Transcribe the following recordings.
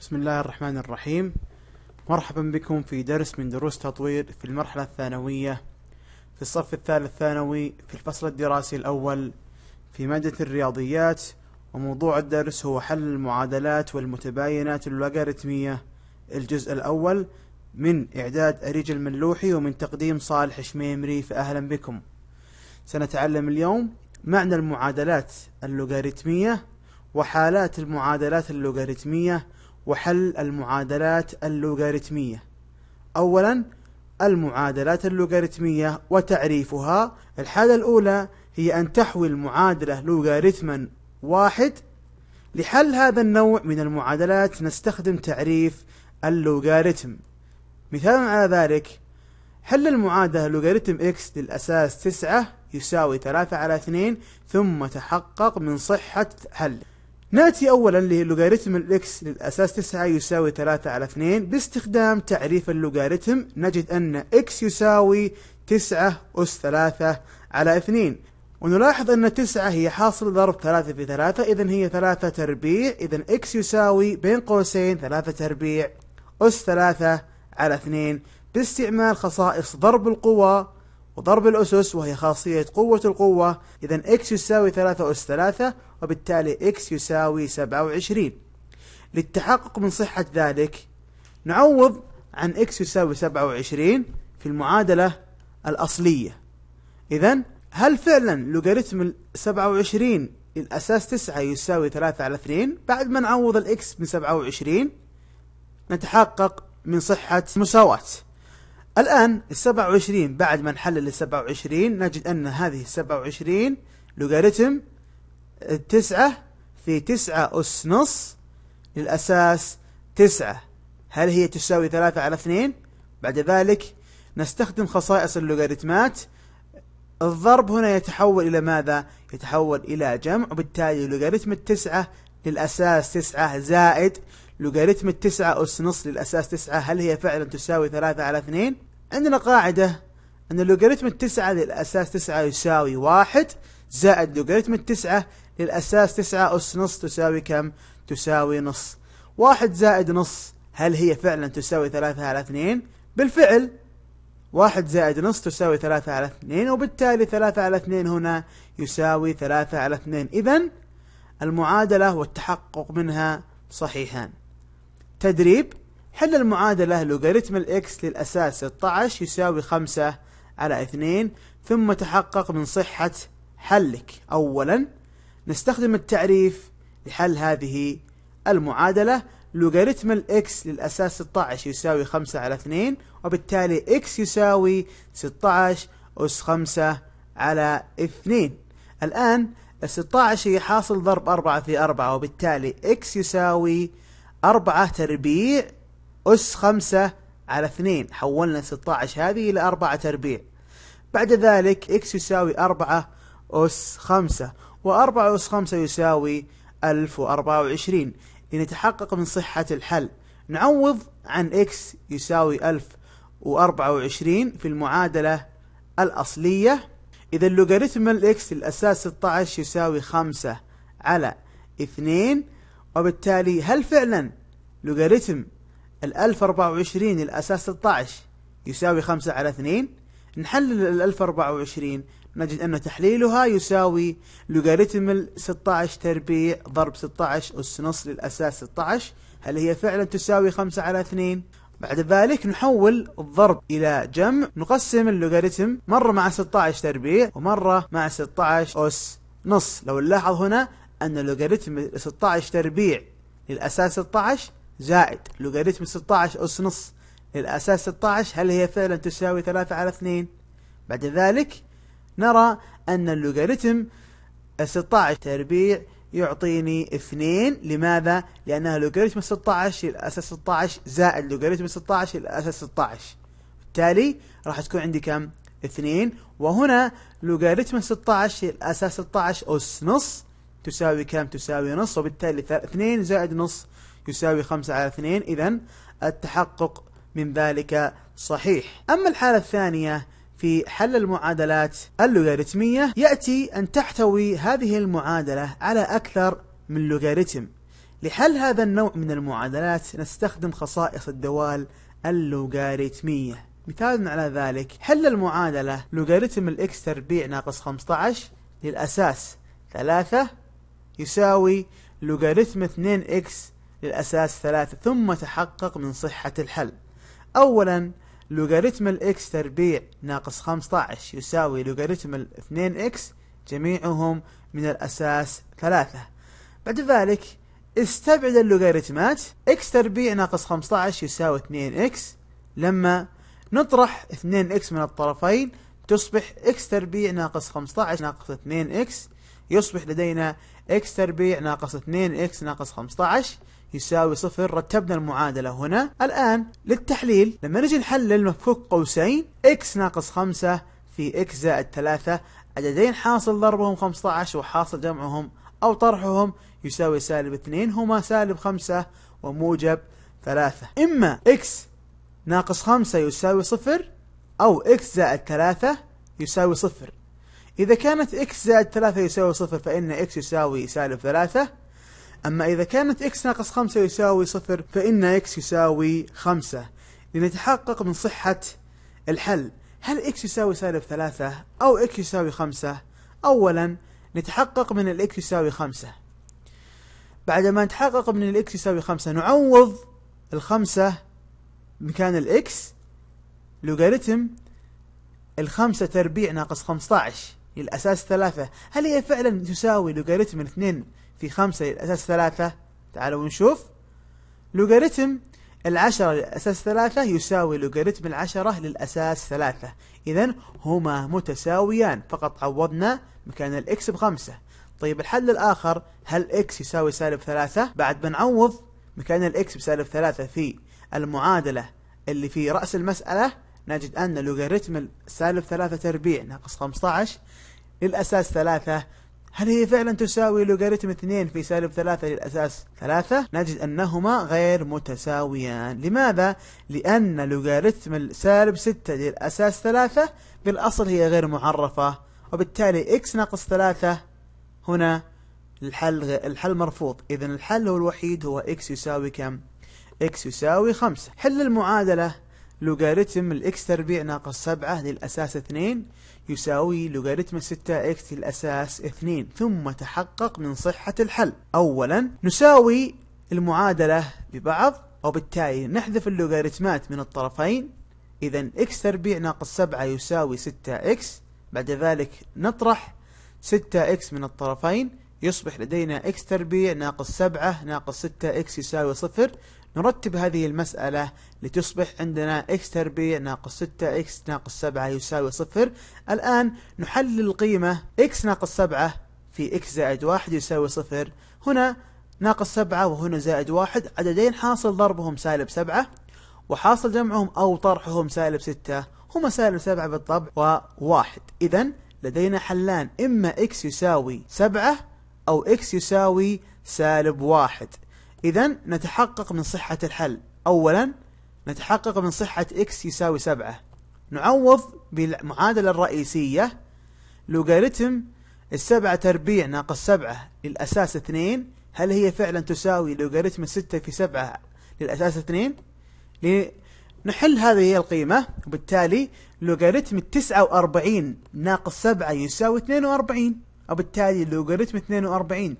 بسم الله الرحمن الرحيم مرحبا بكم في درس من دروس تطوير في المرحلة الثانوية في الصف الثالث ثانوي في الفصل الدراسي الأول في مادة الرياضيات وموضوع الدرس هو حل المعادلات والمتباينات اللوغاريتمية الجزء الأول من إعداد أريج الملوحي ومن تقديم صالح شميمري فأهلا بكم سنتعلم اليوم معنى المعادلات اللوغاريتمية وحالات المعادلات اللوغاريتمية وحل المعادلات اللوغاريتمية. أولا المعادلات اللوغاريتمية وتعريفها الحالة الأولى هي أن تحوي المعادلة لوغاريتما واحد لحل هذا النوع من المعادلات نستخدم تعريف اللوغاريتم مثال على ذلك حل المعادلة لوغاريتم إكس للأساس تسعة يساوي ثلاثة على اثنين ثم تحقق من صحة حل نأتي أولا للوغاريتم الإكس للأساس 9 يساوي 3 على 2 باستخدام تعريف اللوغاريتم نجد أن إكس يساوي 9 أس 3 على 2 ونلاحظ أن 9 هي حاصل ضرب 3 في 3 إذا هي 3 تربيع إذا إكس يساوي بين قوسين 3 تربيع أس 3 على 2 باستعمال خصائص ضرب القوى وضرب الأسس وهي خاصية قوة القوة إذا إكس يساوي 3 أس 3 وبالتالي إكس يساوي 27 للتحقق من صحة ذلك نعوض عن إكس يساوي 27 في المعادلة الأصلية إذا هل فعلا لوغاريتم 27 الأساس 9 يساوي 3 على 2 بعد ما نعوض الإكس من 27 نتحقق من صحة المساواة الآن ال 27 بعد ما نحلل ال 27 نجد أن هذه ال 27 لوغاريتم التسعة في تسعة أس نص للأساس تسعة هل هي تساوي ثلاثة على اثنين؟ بعد ذلك نستخدم خصائص اللوغاريتمات الضرب هنا يتحول إلى ماذا؟ يتحول إلى جمع وبالتالي لوغاريتم التسعة للأساس تسعة زائد لوغاريتم التسعة أس نص للأساس تسعة هل هي فعلا تساوي ثلاثة على اثنين؟ عندنا قاعدة أن لوغاريتم التسعة للأساس تسعة يساوي واحد زائد لوغاريتم التسعة للأساس تسعة أس نص تساوي كم؟ تساوي نص واحد زائد نص هل هي فعلا تساوي ثلاثة على اثنين؟ بالفعل واحد زائد نص تساوي ثلاثة على اثنين وبالتالي ثلاثة على اثنين هنا يساوي ثلاثة على اثنين إذا المعادلة والتحقق منها صحيحان تدريب حل المعادلة لوغاريتم الإكس للأساس 16 يساوي 5 على 2 ثم تحقق من صحة حلك أولا نستخدم التعريف لحل هذه المعادلة لوغاريتم الإكس للأساس 16 يساوي 5 على 2 وبالتالي إكس يساوي 16 أس 5 على 2 الآن ال 16 هي حاصل ضرب 4 في 4 وبالتالي إكس يساوي 4 تربيع أس خمسة على اثنين حولنا 16 هذه إلى أربعة تربيع بعد ذلك إكس يساوي أربعة أس خمسة وأربعة أس خمسة يساوي ألف وأربعة وعشرين لنتحقق من صحة الحل نعوض عن إكس يساوي ألف وأربعة وعشرين في المعادلة الأصلية إذا لوغاريتم الإكس الأساس 16 يساوي خمسة على اثنين وبالتالي هل فعلا لوغاريتم ال 1024 الأساس 16 يساوي 5 على 2 نحلل ال 1024 نجد أن تحليلها يساوي لوغاريتم 16 تربيع ضرب 16 أس نص للأساس 16 هل هي فعلا تساوي 5 على 2 بعد ذلك نحول الضرب إلى جمع نقسم اللوغاريتم مرة مع 16 تربيع ومرة مع 16 أس نص لو نلاحظ هنا أن لوغاريتم 16 تربيع للأساس 16 زائد لوغاريتم 16 أس نص للأساس 16 هل هي فعلا تساوي 3 على 2 بعد ذلك نرى أن اللوغاريتم 16 تربيع يعطيني 2 لماذا؟ لأنها لوغاريتم 16 للأساس 16 زائد لوغاريتم 16 للأساس 16 بالتالي راح تكون عندي كم؟ 2 وهنا لوغاريتم 16 للأساس 16 أس نص تساوي كم؟ تساوي نص وبالتالي 2 زائد نص يساوي 5 على 2 إذا التحقق من ذلك صحيح أما الحالة الثانية في حل المعادلات اللوغاريتمية يأتي أن تحتوي هذه المعادلة على أكثر من لوغاريتم لحل هذا النوع من المعادلات نستخدم خصائص الدوال اللوغاريتمية مثال على ذلك حل المعادلة لوغاريتم الإكس تربيع ناقص 15 للأساس 3 يساوي لوغاريتم 2 إكس للأساس ثلاثة ثم تحقق من صحة الحل أولا لوغاريتم الإكس تربيع ناقص 15 يساوي لوغاريتم ال 2X جميعهم من الأساس ثلاثة بعد ذلك استبعد اللوغاريتمات إكس تربيع ناقص 15 يساوي 2x لما نطرح 2x من الطرفين تصبح إكس تربيع ناقص 15 ناقص 2x يصبح لدينا إكس تربيع ناقص 2x ناقص 15 يساوي صفر رتبنا المعادلة هنا الآن للتحليل لما نجي نحلل مفكوك قوسين x ناقص 5 في x زائد 3 عددين حاصل ضربهم 15 وحاصل جمعهم أو طرحهم يساوي سالب 2 هما سالب 5 وموجب 3 إما x ناقص 5 يساوي صفر أو x زائد 3 يساوي صفر إذا كانت x زائد 3 يساوي صفر فإن x يساوي سالب 3 أما إذا كانت x ناقص خمسة يساوي صفر فإن x يساوي خمسة لنتحقق من صحة الحل هل x يساوي سالب ثلاثة أو x يساوي خمسة أولا نتحقق من x يساوي خمسة بعدما نتحقق من x يساوي خمسة نعوض الخمسة مكان x لوغاريتم الخمسة تربيع ناقص 15 الأساس ثلاثة هل هي فعلا تساوي لوغاريتم الاثنين في خمسة للأساس ثلاثة تعالوا نشوف لوغاريتم العشرة للأساس ثلاثة يساوي لوغاريتم العشرة للأساس ثلاثة إذا هما متساويان فقط عوضنا مكان الإكس بخمسة طيب الحل الآخر هل إكس يساوي سالب ثلاثة بعد بنعوض مكان الإكس بسالب ثلاثة في المعادلة اللي في رأس المسألة نجد أن لوغاريتم سالب ثلاثة تربيع ناقص خمسة عشر للأساس ثلاثة هل هي فعلا تساوي لوغاريتم 2 في سالب 3 للأساس 3 نجد أنهما غير متساويان لماذا؟ لأن لوغاريتم سالب 6 للأساس 3 بالأصل هي غير معرفة وبالتالي x ناقص 3 هنا الحل الحل مرفوض إذا الحل الوحيد هو x يساوي كم؟ x يساوي 5 حل المعادلة لوغاريتم الإكس تربيع ناقص سبعة للأساس اثنين يساوي لوغاريتم الستة إكس للأساس اثنين ثم تحقق من صحة الحل أولا نساوي المعادلة ببعض وبالتالي نحذف اللوغاريتمات من الطرفين إذا إكس تربيع ناقص سبعة يساوي ستة إكس بعد ذلك نطرح ستة إكس من الطرفين يصبح لدينا إكس تربيع ناقص سبعة ناقص ستة إكس يساوي صفر نرتب هذه المسألة لتصبح عندنا x تربيع ناقص 6 x ناقص 7 يساوي صفر الآن نحلل القيمة x ناقص 7 في x زائد 1 يساوي صفر هنا ناقص 7 وهنا زائد 1 عددين حاصل ضربهم سالب 7 وحاصل جمعهم أو طرحهم سالب 6 هما سالب 7 بالطبع وواحد إذا لدينا حلان إما x يساوي 7 أو x يساوي سالب 1 إذا نتحقق من صحة الحل أولا نتحقق من صحة إكس يساوي سبعة نعوض بالمعادلة الرئيسية لوغاريتم السبعة تربيع ناقص سبعة للأساس اثنين هل هي فعلا تساوي لوغاريتم الستة في سبعة للأساس اثنين نحل هذه القيمة وبالتالي لوغاريتم التسعة وأربعين ناقص سبعة يساوي اثنين وأربعين وبالتالي لوغاريتم اثنين وأربعين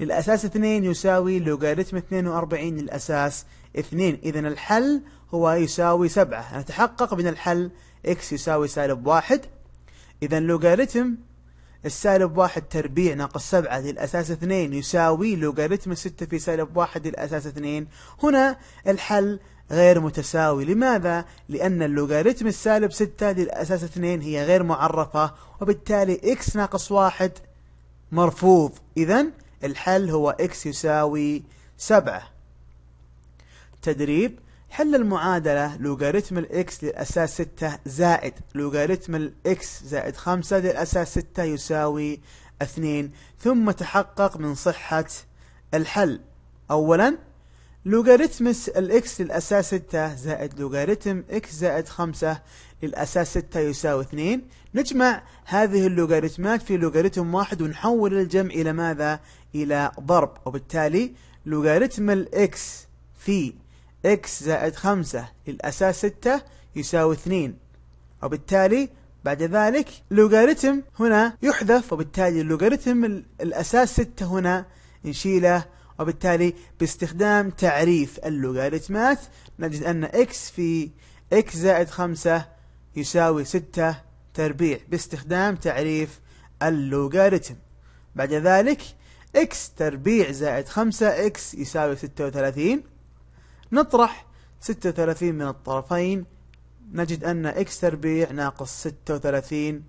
للأساس 2 يساوي لوغاريتم 42 للأساس 2 إذا الحل هو يساوي 7 نتحقق من الحل x يساوي سالب 1 إذا لوغاريتم السالب 1 تربيع ناقص 7 للأساس 2 يساوي لوغاريتم 6 في سالب 1 للأساس 2 هنا الحل غير متساوي لماذا؟ لأن اللوغاريتم السالب 6 للأساس 2 هي غير معرفة وبالتالي x ناقص 1 مرفوض إذا الحل هو إكس يساوي سبعة تدريب حل المعادلة لوغاريتم الإكس للأساس ستة زائد لوغاريتم الإكس زائد خمسة للأساس ستة يساوي اثنين ثم تحقق من صحة الحل أولا لوغاريتم الإكس للأساس ستة زائد لوغاريتم إكس زائد خمسة للأساس ستة يساوي اثنين نجمع هذه اللوغاريتمات في لوغاريتم واحد ونحول الجمع إلى ماذا؟ إلى ضرب وبالتالي لوغاريتم الإكس في إكس زائد خمسة للأساس ستة يساوي اثنين وبالتالي بعد ذلك لوغاريتم هنا يحذف وبالتالي اللوغاريتم الأساس ستة هنا نشيله وبالتالي باستخدام تعريف اللوغاريتمات نجد أن إكس في إكس زائد خمسة يساوي ستة تربيع باستخدام تعريف اللوغاريتم بعد ذلك x تربيع زائد 5x يساوي 36 نطرح 36 من الطرفين نجد أن x تربيع ناقص 36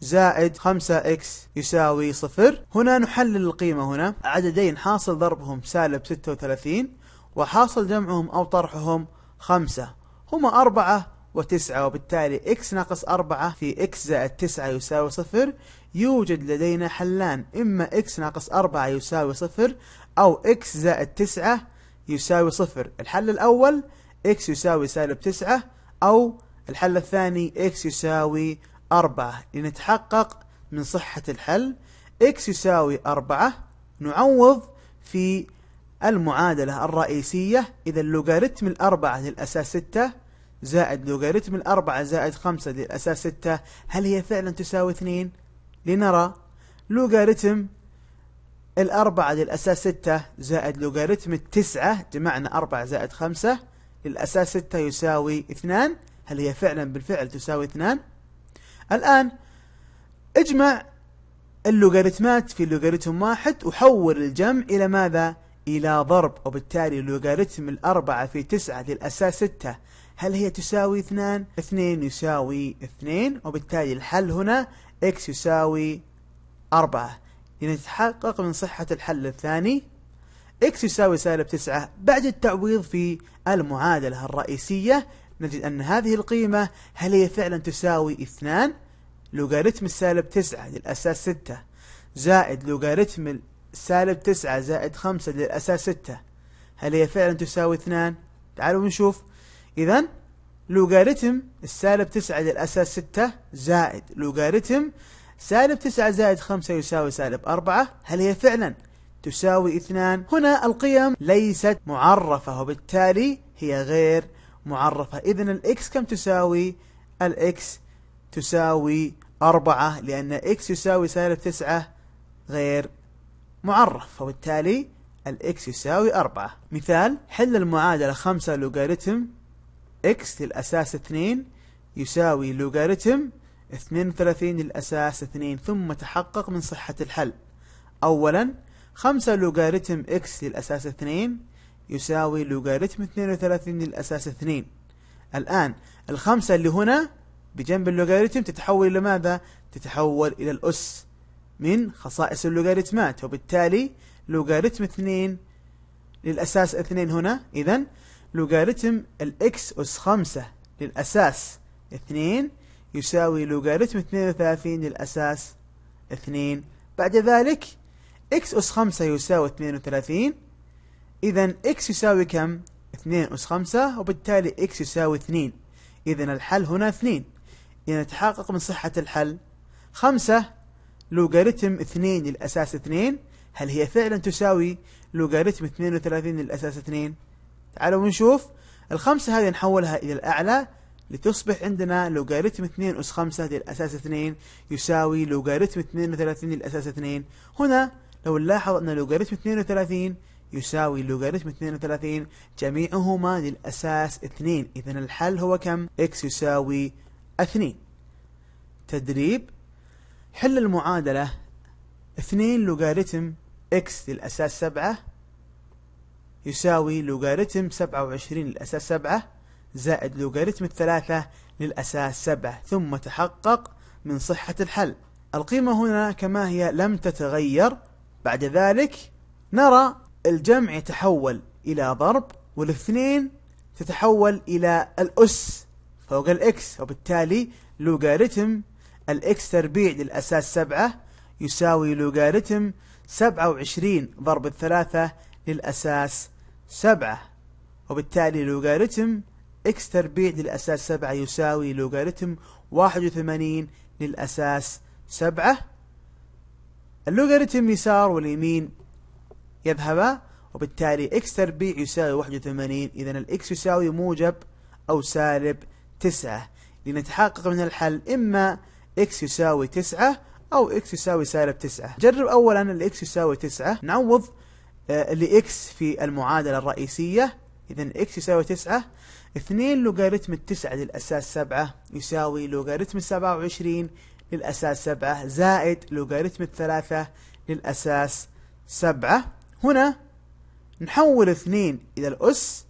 زائد 5x يساوي صفر هنا نحلل القيمة هنا عددين حاصل ضربهم سالب 36 وحاصل جمعهم أو طرحهم 5 هما 4 وتسعة وبالتالي x ناقص أربعة في x زائد تسعة يساوي صفر يوجد لدينا حلان إما x ناقص أربعة يساوي صفر أو x زائد تسعة يساوي صفر الحل الأول x يساوي سالب تسعة أو الحل الثاني x يساوي أربعة لنتحقق من صحة الحل x يساوي أربعة نعوض في المعادلة الرئيسية إذا لوغاريتم الأربعة للأساس 6 زائد لوغاريتم الأربعة زائد خمسة للأساس ستة هل هي فعلا تساوي اثنين لنرى لوغاريتم الأربعة للأساس ستة زائد لوغاريتم التسعة جمعنا أربعة زائد خمسة للأساس ستة يساوي اثنان هل هي فعلا بالفعل تساوي اثنان الآن اجمع اللوغاريتمات في لوغاريتم واحد وحول الجمع إلى ماذا؟ إلى ضرب وبالتالي لوغاريتم الأربعة في تسعة للأساس ستة هل هي تساوي اثنان اثنين يساوي اثنين وبالتالي الحل هنا اكس يساوي أربعة لنتحقق يعني من صحة الحل الثاني اكس يساوي سالب تسعة بعد التعويض في المعادلة الرئيسية نجد أن هذه القيمة هل هي فعلا تساوي اثنان لوغاريتم السالب تسعة للأساس ستة زائد لوغاريتم السالب تسعة زائد خمسة للأساس ستة هل هي فعلا تساوي اثنان تعالوا نشوف إذا لوغاريتم السالب 9 للأساس 6 زائد لوغاريتم سالب 9 زائد 5 يساوي سالب 4 هل هي فعلا تساوي 2 هنا القيم ليست معرفة وبالتالي هي غير معرفة إذا الإكس كم تساوي الإكس تساوي 4 لأن إكس يساوي سالب 9 غير معرف فبالتالي الإكس يساوي 4 مثال حل المعادلة 5 لوغاريتم اكس للأساس 2 يساوي لوغاريتم 32 للأساس 2 ثم تحقق من صحة الحل أولا 5 لوغاريتم اكس للأساس 2 يساوي لوغاريتم 32 للأساس 2 الآن الخمسة اللي هنا بجنب اللوغاريتم تتحول إلى ماذا؟ تتحول إلى الأس من خصائص اللوغاريتمات وبالتالي لوغاريتم 2 للأساس 2 هنا إذا لوغاريتم الإكس أس خمسة للأساس اثنين يساوي لوغاريتم اثنين وثلاثين للأساس اثنين بعد ذلك إكس أس خمسة يساوي اثنين وثلاثين إذا إكس يساوي كم؟ اثنين أس خمسة وبالتالي إكس يساوي اثنين إذا الحل هنا اثنين إذا نتحقق من صحة الحل خمسة لوغاريتم اثنين للأساس اثنين هل هي فعلا تساوي لوغاريتم اثنين وثلاثين للأساس اثنين؟ تعالوا نشوف الخمسة هذه نحولها إلى الأعلى لتصبح عندنا لوغاريتم 2 أس 5 للأساس 2 يساوي لوغاريتم 32 للأساس 2 هنا لو نلاحظ أن لوغاريتم 32 يساوي لوغاريتم 32 جميعهما للأساس 2 إذا الحل هو كم؟ x يساوي 2 تدريب حل المعادلة 2 لوغاريتم x للأساس 7 يساوي لوغاريتم سبعة وعشرين للأساس سبعة زائد لوغاريتم الثلاثة للأساس سبعة ثم تحقق من صحة الحل القيمة هنا كما هي لم تتغير بعد ذلك نرى الجمع يتحول إلى ضرب والاثنين تتحول إلى الأس فوق الإكس وبالتالي لوغاريتم الإكس تربيع للأساس سبعة يساوي لوغاريتم سبعة وعشرين ضرب الثلاثة للأساس سبعة وبالتالي لوغاريتم x تربيع للأساس سبعة يساوي لوغاريتم واحد وثمانين للأساس سبعة اللوغاريتم يسار واليمين يذهبا وبالتالي x تربيع يساوي واحد وثمانين إذا الإكس يساوي موجب أو سالب تسعة لنتحقق من الحل إما x يساوي تسعة أو x يساوي سالب تسعة جرب أولا الإكس يساوي تسعة نعوض آه، لإكس في المعادلة الرئيسية إذا إكس يساوي تسعة اثنين لوغاريتم التسعة للأساس سبعة يساوي لوغاريتم السبعة وعشرين للأساس سبعة زائد لوغاريتم الثلاثة للأساس سبعة هنا نحول اثنين إلى الأس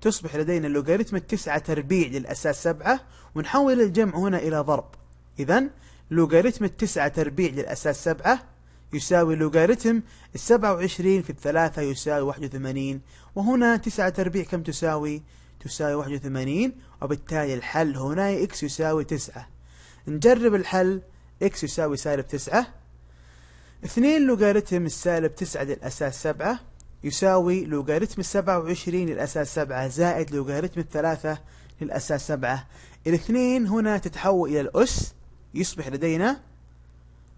تصبح لدينا لوغاريتم التسعة تربيع للأساس سبعة ونحول الجمع هنا إلى ضرب إذا لوغاريتم التسعة تربيع للأساس سبعة يساوي لوغاريتم السبعة وعشرين في الثلاثة يساوي واحد وثمانين وهنا تسعة تربيع كم تساوي تساوي واحد وثمانين وبالتالي الحل هنا إكس يساوي تسعة نجرب الحل إكس يساوي سالب تسعة اثنين لوغاريتم السالب تسعة للأساس سبعة يساوي لوغاريتم السبعة وعشرين للأساس سبعة زائد لوغاريتم الثلاثة للأساس سبعة الاثنين هنا تتحول إلى الأس يصبح لدينا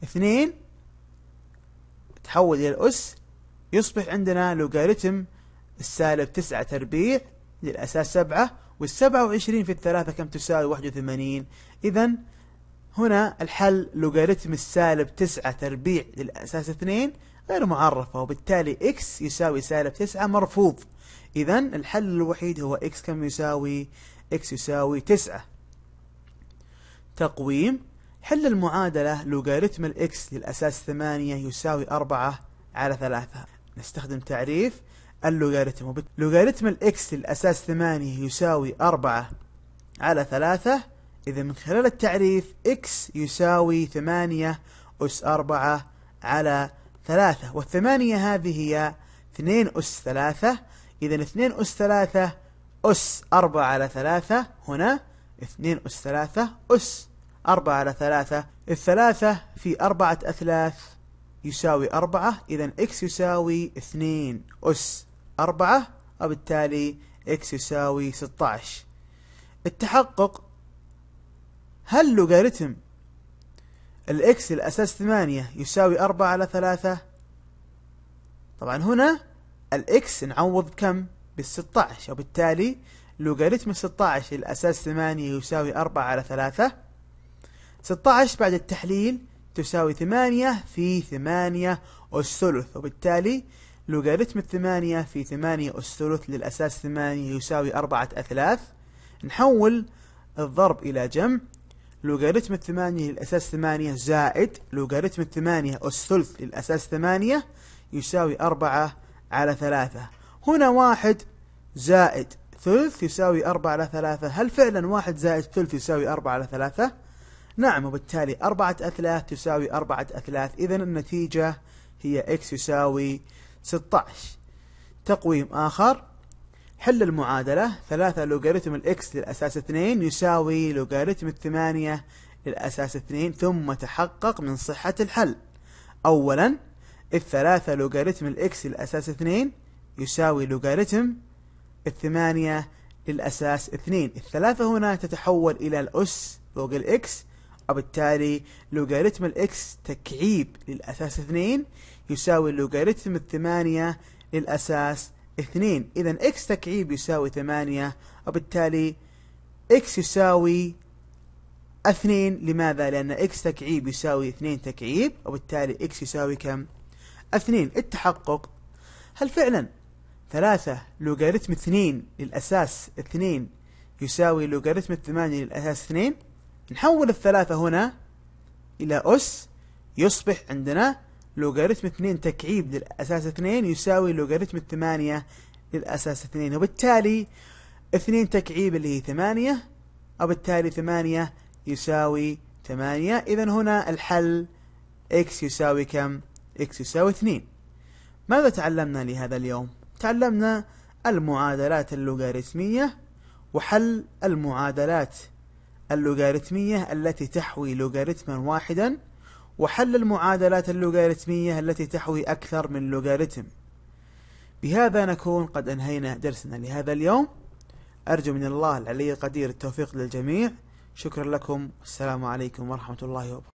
اثنين تتحول إلى الأس يصبح عندنا لوغاريتم السالب تسعة تربيع للأساس سبعة والسبعة وعشرين في الثلاثة كم تساوي واحد وثمانين إذا هنا الحل لوغاريتم السالب تسعة تربيع للأساس اثنين غير معرفة وبالتالي إكس يساوي سالب تسعة مرفوض إذا الحل الوحيد هو إكس كم يساوي؟ إكس يساوي تسعة تقويم حل المعادلة لوغاريتم الإكس للأساس ثمانية يساوي أربعة على ثلاثة نستخدم تعريف اللوغاريتم لوغاريتم الإكس للأساس ثمانية يساوي أربعة على ثلاثة إذا من خلال التعريف إكس يساوي ثمانية أس أربعة على ثلاثة والثمانية هذه هي اثنين أس ثلاثة إذا اثنين أس ثلاثة أس أربعة على ثلاثة هنا اثنين أس ثلاثة أس أربعة على ثلاثة الثلاثة في أربعة أثلاث يساوي أربعة إذا إكس يساوي اثنين أس أربعة وبالتالي إكس يساوي 16 التحقق هل لوغاريتم الإكس الأساس ثمانية يساوي أربعة على ثلاثة طبعا هنا الإكس نعوض بكم بالستة عشر وبالتالي لوغاريتم الستة عشر الأساس ثمانية يساوي أربعة على ثلاثة 16 بعد التحليل تساوي 8 في 8 الثلث وبالتالي لوغاريتم الثمانية في ثمانية الثلث للأساس ثمانية يساوي أربعة أثلاث نحول الضرب إلى جمع لوغاريتم الثمانية للأساس ثمانية زائد لوغاريتم الثمانية الثلث للأساس ثمانية يساوي أربعة على ثلاثة هنا واحد زائد ثلث يساوي أربعة على ثلاثة هل فعلا واحد زائد ثلث يساوي أربعة على ثلاثة؟ نعم وبالتالي أربعة أثلاث تساوي أربعة أثلاث إذا النتيجة هي إكس يساوي 16 تقويم آخر حل المعادلة ثلاثة لوغاريتم الإكس للأساس اثنين يساوي لوغاريتم الثمانية للأساس اثنين ثم تحقق من صحة الحل أولا الثلاثة لوغاريتم الإكس للأساس اثنين يساوي لوغاريتم الثمانية للأساس اثنين الثلاثة هنا تتحول إلى الأس فوق الإكس وبالتالي لوغاريتم الاكس تكعيب للأساس اثنين يساوي لوغاريتم الثمانية للأساس اثنين إذا اكس تكعيب يساوي ثمانية وبالتالي اكس يساوي اثنين لماذا؟ لأن اكس تكعيب يساوي اثنين تكعيب وبالتالي اكس يساوي كم؟ اثنين التحقق هل فعلا ثلاثة لوغاريتم اثنين للأساس اثنين يساوي لوغاريتم الثمانية للأساس اثنين؟ نحول الثلاثة هنا إلى أس يصبح عندنا لوغاريتم 2 تكعيب للأساس 2 يساوي لوغاريتم 8 للأساس 2 وبالتالي 2 تكعيب اللي هي 8 وبالتالي 8 يساوي 8 إذا هنا الحل x يساوي كم؟ x يساوي 2 ماذا تعلمنا لهذا اليوم؟ تعلمنا المعادلات اللوغاريتمية وحل المعادلات اللوغاريتمية التي تحوي لوغاريتما واحدا وحل المعادلات اللوغاريتمية التي تحوي أكثر من لوغاريتم بهذا نكون قد أنهينا درسنا لهذا اليوم أرجو من الله العلي القدير التوفيق للجميع شكرا لكم والسلام عليكم ورحمة الله وبركاته